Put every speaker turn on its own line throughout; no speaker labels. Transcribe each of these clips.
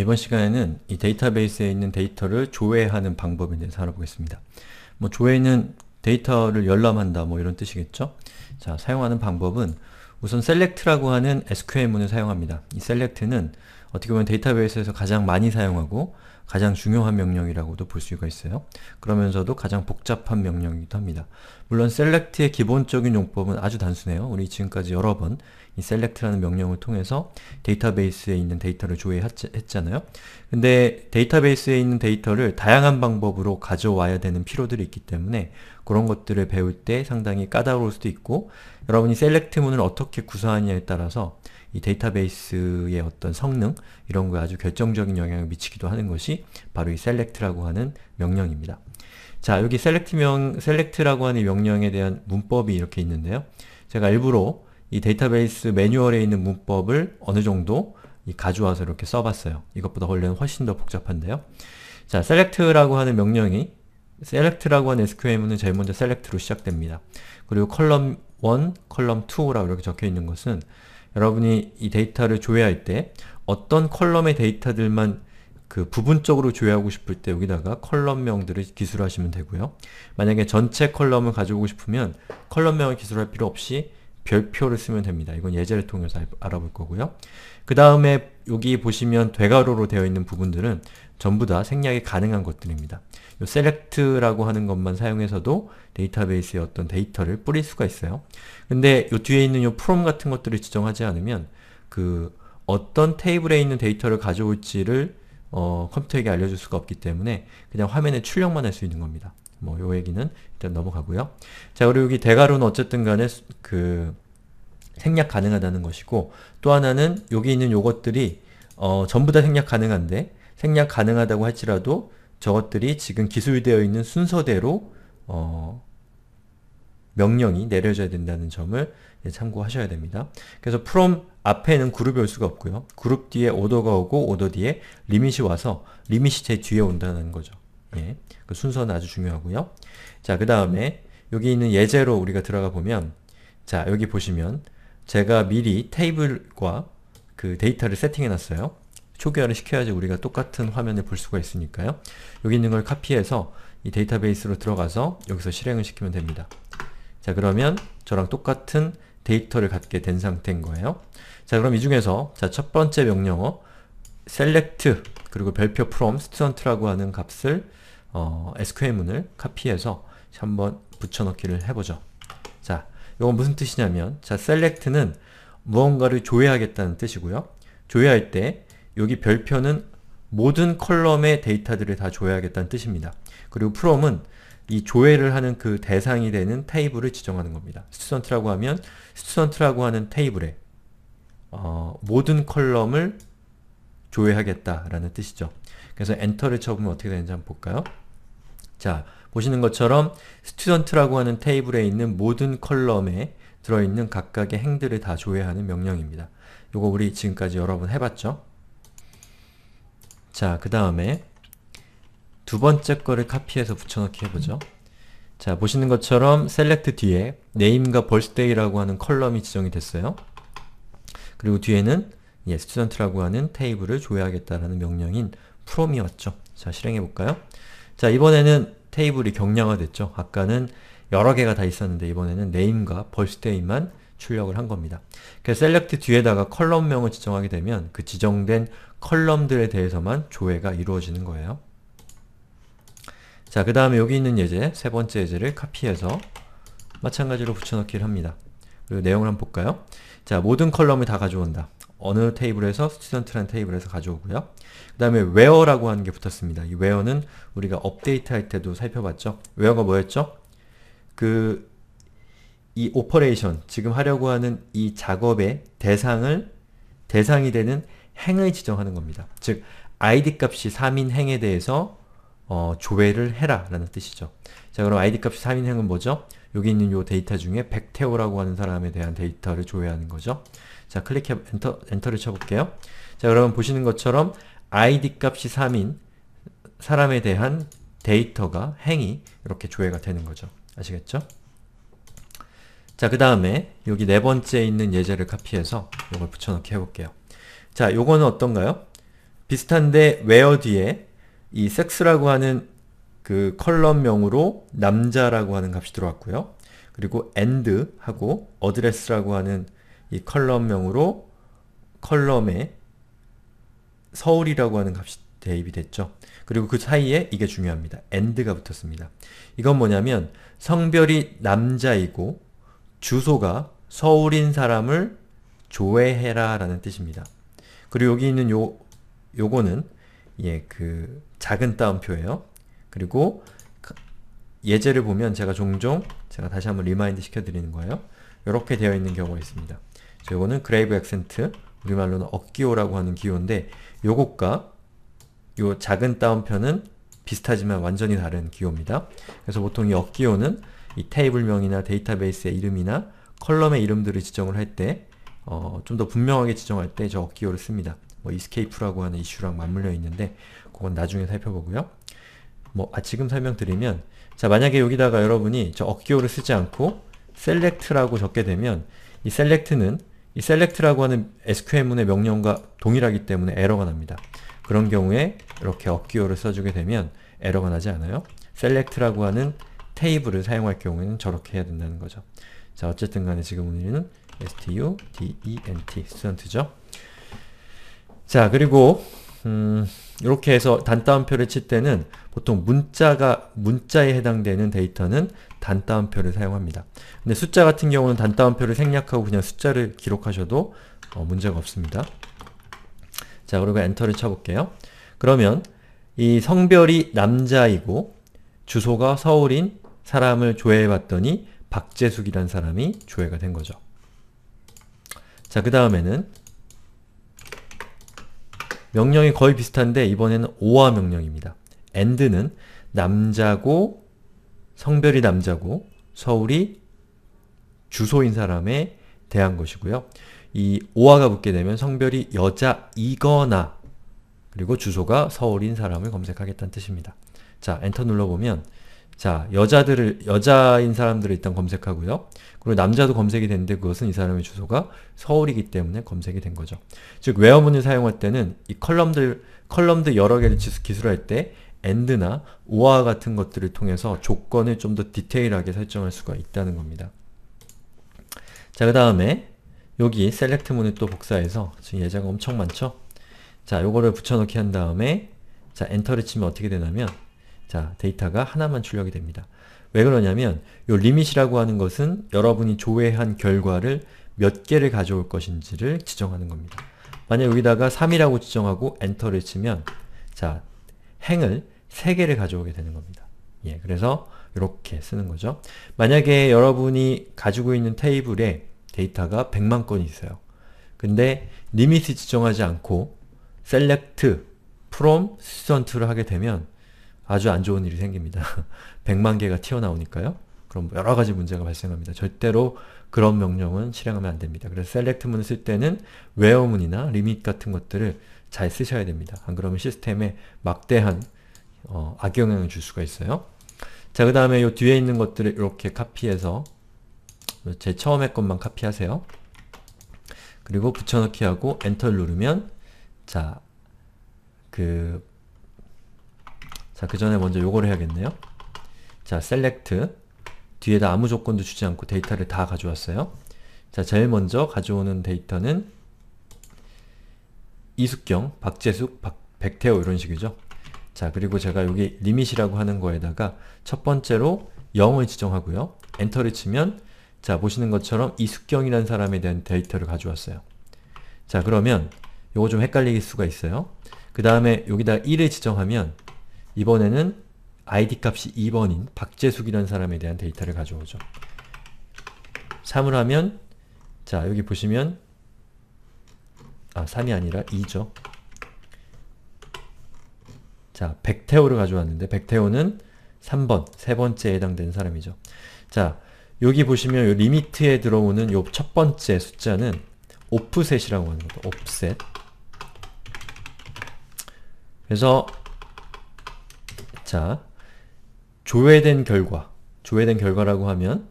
이번 시간에는 이 데이터베이스에 있는 데이터를 조회하는 방법에 대해서 알아보겠습니다. 뭐 조회는 데이터를 열람한다 뭐 이런 뜻이겠죠? 자, 사용하는 방법은 우선 select라고 하는 SQL문을 사용합니다. 이 select는 어떻게 보면 데이터베이스에서 가장 많이 사용하고 가장 중요한 명령이라고도 볼 수가 있어요. 그러면서도 가장 복잡한 명령이기도 합니다. 물론 select의 기본적인 용법은 아주 단순해요. 우리 지금까지 여러 번이 select라는 명령을 통해서 데이터베이스에 있는 데이터를 조회했잖아요. 근데 데이터베이스에 있는 데이터를 다양한 방법으로 가져와야 되는 필요들이 있기 때문에 그런 것들을 배울 때 상당히 까다로울 수도 있고 여러분이 셀렉트 문을 어떻게 구사하느냐에 따라서 이 데이터베이스의 어떤 성능 이런 거에 아주 결정적인 영향을 미치기도 하는 것이 바로 이 select라고 하는 명령입니다. 자 여기 select 명, select라고 하는 명령에 대한 문법이 이렇게 있는데요. 제가 일부러 이 데이터베이스 매뉴얼에 있는 문법을 어느 정도 가져와서 이렇게 써봤어요. 이것보다 원래는 훨씬 더 복잡한데요. 자, select라고 하는 명령이 select라고 하는 SQL문은 제일 먼저 select로 시작됩니다. 그리고 column 1, column 2라고 이렇게 적혀있는 것은 여러분이 이 데이터를 조회할 때 어떤 컬럼의 데이터들만 그 부분적으로 조회하고 싶을 때 여기다가 컬럼명들을 기술하시면 되고요. 만약에 전체 컬럼을 가져오고 싶으면 컬럼명을 기술할 필요 없이 별표를 쓰면 됩니다. 이건 예제를 통해서 알아볼 거고요. 그 다음에 여기 보시면 대괄호로 되어 있는 부분들은 전부 다 생략이 가능한 것들입니다. 요 select라고 하는 것만 사용해서도 데이터베이스에 어떤 데이터를 뿌릴 수가 있어요. 근데 요 뒤에 있는 요 from 같은 것들을 지정하지 않으면 그 어떤 테이블에 있는 데이터를 가져올지를 어, 컴퓨터에게 알려줄 수가 없기 때문에 그냥 화면에 출력만 할 수 있는 겁니다. 뭐요 얘기는 일단 넘어가고요. 자 그리고 여기 대괄호는 어쨌든 간에 그 생략 가능하다는 것이고 또 하나는 여기 있는 요것들이 어, 전부 다 생략 가능한데 생략 가능하다고 할지라도 저것들이 지금 기술되어 있는 순서대로 어, 명령이 내려져야 된다는 점을 참고하셔야 됩니다. 그래서 from 앞에는 그룹이 올 수가 없고요. 그룹 뒤에 오더가 오고 오더 뒤에 리밋이 와서 리밋이 제 뒤에 온다는 거죠. 예, 그 순서는 아주 중요하고요. 자, 그 다음에 여기 있는 예제로 우리가 들어가 보면 자, 여기 보시면 제가 미리 테이블과 그 데이터를 세팅해 놨어요. 초기화를 시켜야지 우리가 똑같은 화면을 볼 수가 있으니까요. 여기 있는 걸 카피해서 이 데이터베이스로 들어가서 여기서 실행을 시키면 됩니다. 자 그러면 저랑 똑같은 데이터를 갖게 된 상태인 거예요. 자 그럼 이 중에서 자 첫 번째 명령어 select 그리고 별표 from student라고 하는 값을 어, SQL문을 카피해서 한번 붙여넣기를 해보죠. 자 이건 무슨 뜻이냐면 자 select는 무언가를 조회하겠다는 뜻이고요. 조회할 때 여기 별표는 모든 컬럼의 데이터들을 다 조회하겠다는 뜻입니다. 그리고 from은 이 조회를 하는 그 대상이 되는 테이블을 지정하는 겁니다. 스튜던트라고 하면 스튜던트라고 하는 테이블에 어, 모든 컬럼을 조회하겠다라는 뜻이죠. 그래서 엔터를 쳐보면 어떻게 되는지 한번 볼까요? 자, 보시는 것처럼 s t u d e n t 라고 하는 테이블에 있는 모든 컬럼에 들어있는 각각의 행들을 다 조회하는 명령입니다. 요거 우리 지금까지 여러 번 해봤죠? 자, 그 다음에 두 번째 거를 카피해서 붙여넣기 해보죠. 자, 보시는 것처럼 셀렉트 뒤에 name과 birthday라고 하는 컬럼이 지정이 됐어요. 그리고 뒤에는 예, 스튜던트라고 하는 테이블을 조회하겠다라는 명령인 from이 왔죠. 자, 실행해볼까요? 자, 이번에는 테이블이 경량화 됐죠. 아까는 여러 개가 다 있었는데 이번에는 네임과 벌스테이만 출력을 한 겁니다. 그래서 셀렉트 뒤에다가 컬럼명을 지정하게 되면 그 지정된 컬럼들에 대해서만 조회가 이루어지는 거예요. 자, 그 다음에 여기 있는 예제, 세 번째 예제를 카피해서 마찬가지로 붙여넣기를 합니다. 그리고 내용을 한번 볼까요? 자, 모든 컬럼을 다 가져온다. 어느 테이블에서 스튜던트라는 테이블에서 가져오고요. 그 다음에 where라고 하는 게 붙었습니다. 이 where는 우리가 업데이트 할 때도 살펴봤죠. where가 뭐였죠? 그 이 오퍼레이션, 지금 하려고 하는 이 작업의 대상을 대상이 되는 행을 지정하는 겁니다. 즉 id 값이 3인 행에 대해서 어, 조회를 해라 라는 뜻이죠. 자 그럼 id 값이 3인 행은 뭐죠? 여기 있는 요 데이터 중에 백태호라고 하는 사람에 대한 데이터를 조회하는 거죠. 자, 클릭해 엔터 엔터를 쳐 볼게요. 자, 여러분 보시는 것처럼 id 값이 3인 사람에 대한 데이터가 행이 이렇게 조회가 되는 거죠. 아시겠죠? 자, 그 다음에 여기 네 번째 있는 예제를 카피해서 이걸 붙여넣기 해볼게요. 자, 요거는 어떤가요? 비슷한데 where 뒤에 이 sex라고 하는 그 컬럼명으로 남자라고 하는 값이 들어왔고요. 그리고 and하고 address라고 하는 이 컬럼명으로 컬럼에 서울이라고 하는 값이 대입이 됐죠. 그리고 그 사이에 이게 중요합니다. and가 붙었습니다. 이건 뭐냐면 성별이 남자이고 주소가 서울인 사람을 조회해라 라는 뜻입니다. 그리고 여기 있는 요, 요거는 예, 그 작은 따옴표예요. 그리고 예제를 보면 제가 종종 제가 다시 한번 리마인드 시켜드리는 거예요. 이렇게 되어 있는 경우가 있습니다. 요거는 그레이브 액센트 우리말로는 억기호라고 하는 기호인데 요것과 요 작은 따옴표는 비슷하지만 완전히 다른 기호입니다. 그래서 보통 이 억기호는 이 테이블명이나 데이터베이스의 이름이나 컬럼의 이름들을 지정을 할 때 좀더 어, 분명하게 지정할 때저 억기호를 씁니다. 뭐이스케이프라고 하는 이슈랑 맞물려 있는데 그건 나중에 살펴보고요. 뭐 아, 지금 설명드리면 자 만약에 여기다가 여러분이 저 억기호를 쓰지 않고 셀렉트라고 적게 되면 이셀렉트는 이 select라고 하는 SQL문의 명령과 동일하기 때문에 에러가 납니다. 그런 경우에 이렇게 업기호를 써주게 되면 에러가 나지 않아요. select라고 하는 테이블을 사용할 경우에는 저렇게 해야 된다는 거죠. 자 어쨌든 간에 지금 우리는 stu, dent, 스튜던트죠. 자 그리고 음, 이렇게 해서 단따옴표를 칠 때는 보통 문자가 문자에 해당되는 데이터는 단따옴표를 사용합니다. 근데 숫자 같은 경우는 단따옴표를 생략하고 그냥 숫자를 기록하셔도 어, 문제가 없습니다. 자, 그리고 엔터를 쳐볼게요. 그러면 이 성별이 남자이고 주소가 서울인 사람을 조회해봤더니 박재숙이란 사람이 조회가 된 거죠. 자, 그 다음에는 명령이 거의 비슷한데 이번에는 오화 명령입니다. and는 남자고 성별이 남자고 서울이 주소인 사람에 대한 것이고요. 이 오화가 붙게 되면 성별이 여자이거나 그리고 주소가 서울인 사람을 검색하겠다는 뜻입니다. 자, 엔터 눌러보면 자, 여자들을, 여자인 사람들을 일단 검색하고요. 그리고 남자도 검색이 됐는데 그것은 이 사람의 주소가 서울이기 때문에 검색이 된 거죠. 즉, 웨어문을 사용할 때는 이 컬럼들, 컬럼들 여러 개를 기술할 때엔드나 o r 같은 것들을 통해서 조건을 좀 더 디테일하게 설정할 수가 있다는 겁니다. 자, 그 다음에 여기 셀렉트문을 또 복사해서 지금 예제가 엄청 많죠? 자, 요거를 붙여넣기 한 다음에 자, 엔터를 치면 어떻게 되냐면 자, 데이터가 하나만 출력이 됩니다. 왜 그러냐면 요 리밋이라고 하는 것은 여러분이 조회한 결과를 몇 개를 가져올 것인지를 지정하는 겁니다. 만약 여기다가 3이라고 지정하고 엔터를 치면 자, 행을 3개를 가져오게 되는 겁니다. 예, 그래서 이렇게 쓰는 거죠. 만약에 여러분이 가지고 있는 테이블에 데이터가 100만 건이 있어요. 근데 리밋을 지정하지 않고 select from s t u d e n t 를 하게 되면 아주 안 좋은 일이 생깁니다. 100만 개가 튀어나오니까요. 그럼 여러 가지 문제가 발생합니다. 절대로 그런 명령은 실행하면 안 됩니다. 그래서 셀렉트문을쓸 때는 w 어문이나 리밋 같은 것들을 잘 쓰셔야 됩니다. 안 그러면 시스템에 막대한 어, 악영향을 줄 수가 있어요. 자, 그 다음에 이 뒤에 있는 것들을 이렇게 카피해서 제 처음에 것만 카피하세요. 그리고 붙여넣기하고 엔터를 누르면 자, 그 자, 그 전에 먼저 요걸 해야겠네요. 자, select 뒤에다 아무 조건도 주지 않고 데이터를 다 가져왔어요. 자, 제일 먼저 가져오는 데이터는 이숙경, 박재숙, 박, 백태호 이런 식이죠. 자, 그리고 제가 여기 리밋이라고 하는 거에다가 첫 번째로 0을 지정하고요. 엔터를 치면 자, 보시는 것처럼 이숙경이라는 사람에 대한 데이터를 가져왔어요. 자, 그러면 요거 좀 헷갈릴 수가 있어요. 그 다음에 여기다 1을 지정하면 이번에는 id 값이 2번인 박재숙이라는 사람에 대한 데이터를 가져오죠. 3을 하면 자 여기 보시면 아 3이 아니라 2죠. 자 백태호를 가져왔는데 백태호는 3번, 세 번째에 해당되는 사람이죠. 자 여기 보시면 요 리미트에 들어오는 요 첫 번째 숫자는 오프셋이라고 하는 거죠. 오프셋 그래서 자, 조회된 결과. 조회된 결과라고 하면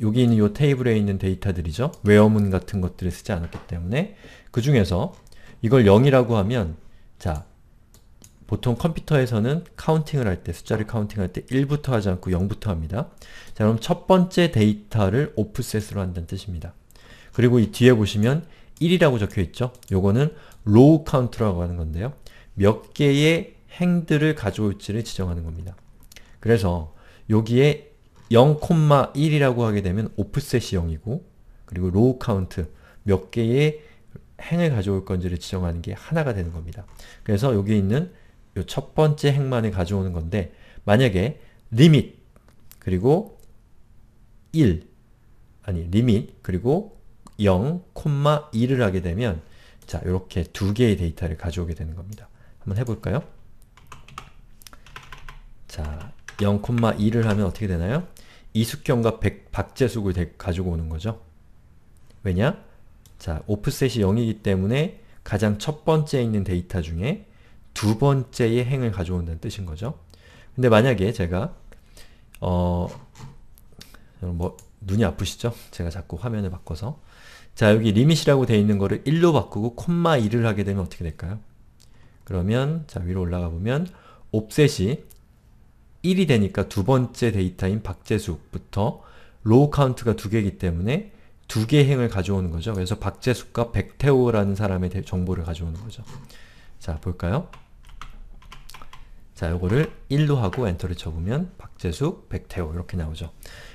여기 있는 이 테이블에 있는 데이터들이죠. 외어문 같은 것들을 쓰지 않았기 때문에 그 중에서 이걸 0이라고 하면 자, 보통 컴퓨터에서는 카운팅을 할 때, 숫자를 카운팅할 때 1부터 하지 않고 0부터 합니다. 자, 그럼 첫 번째 데이터를 오프셋으로 한다는 뜻입니다. 그리고 이 뒤에 보시면 1이라고 적혀있죠? 요거는 로우 카운트라고 하는 건데요. 몇 개의 행들을 가져올지를 지정하는 겁니다. 그래서 여기에 0,1이라고 하게 되면 오프셋이 0이고 그리고 로우 카운트 몇 개의 행을 가져올 건지를 지정하는 게 하나가 되는 겁니다. 그래서 여기 있는 이 첫 번째 행만을 가져오는 건데 만약에 리밋 그리고 1 아니 리밋 그리고 0 1을 하게 되면 자 이렇게 두 개의 데이터를 가져오게 되는 겁니다. 한번 해볼까요? 자, 0,2를 하면 어떻게 되나요? 이숙경과 백, 박재숙을 데, 가지고 오는 거죠. 왜냐? 자, 오프셋이 0이기 때문에 가장 첫 번째 있는 데이터 중에 두 번째의 행을 가져온다는 뜻인 거죠. 근데 만약에 제가 어... 뭐 눈이 아프시죠? 제가 자꾸 화면을 바꿔서 자 여기 리밋이라고 되어 있는 거를 1로 바꾸고 콤마 2를 하게 되면 어떻게 될까요? 그러면 자 위로 올라가 보면 옵셋이 1이 되니까 두 번째 데이터인 박재숙부터 로우 카운트가 두 개이기 때문에 두 개의 행을 가져오는 거죠. 그래서 박재숙과 백태호라는 사람의 정보를 가져오는 거죠. 자, 볼까요? 자, 요거를 1로 하고 엔터를 쳐보면 박재숙, 백태호 이렇게 나오죠.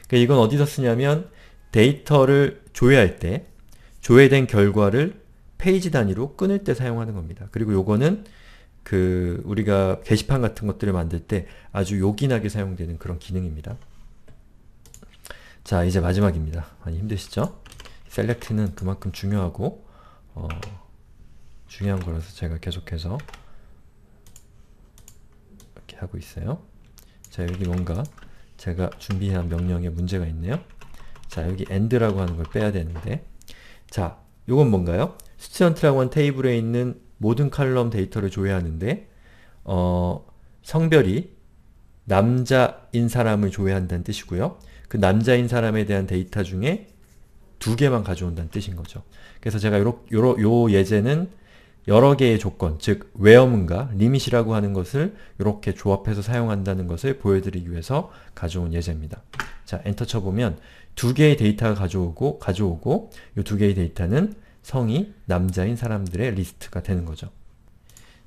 그러니까 이건 어디서 쓰냐면 데이터를 조회할 때 조회된 결과를 페이지 단위로 끊을 때 사용하는 겁니다. 그리고 요거는 그 우리가 게시판 같은 것들을 만들 때 아주 요긴하게 사용되는 그런 기능입니다. 자 이제 마지막입니다. 많이 힘드시죠? 셀렉트는 그만큼 중요하고 어, 중요한 거라서 제가 계속해서 이렇게 하고 있어요. 자 여기 뭔가 제가 준비한 명령에 문제가 있네요. 자 여기 end라고 하는 걸 빼야 되는데 자 요건 뭔가요? s t 스튜던트라고 한 테이블에 있는 모든 칼럼 데이터를 조회하는데 어, 성별이 남자인 사람을 조회한다는 뜻이고요. 그 남자인 사람에 대한 데이터 중에 두 개만 가져온다는 뜻인 거죠. 그래서 제가 요러, 요러, 요 예제는 여러 개의 조건, 즉 외어문과 리밋이라고 하는 것을 이렇게 조합해서 사용한다는 것을 보여드리기 위해서 가져온 예제입니다. 자, 엔터 쳐보면 두 개의 데이터가 가져오고 가져오고 이두 개의 데이터는 성이 남자인 사람들의 리스트가 되는 거죠.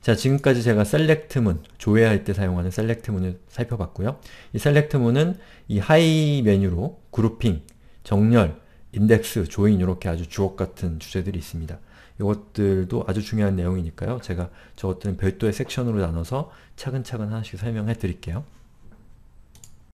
자 지금까지 제가 셀렉트문, 조회할 때 사용하는 셀렉트문을 살펴봤고요. 이 셀렉트문은 이 하이 메뉴로 그룹핑, 정렬, 인덱스, 조인 이렇게 아주 주옥같은 주제들이 있습니다. 이것들도 아주 중요한 내용이니까요. 제가 저것들은 별도의 섹션으로 나눠서 차근차근 하나씩 설명해 드릴게요.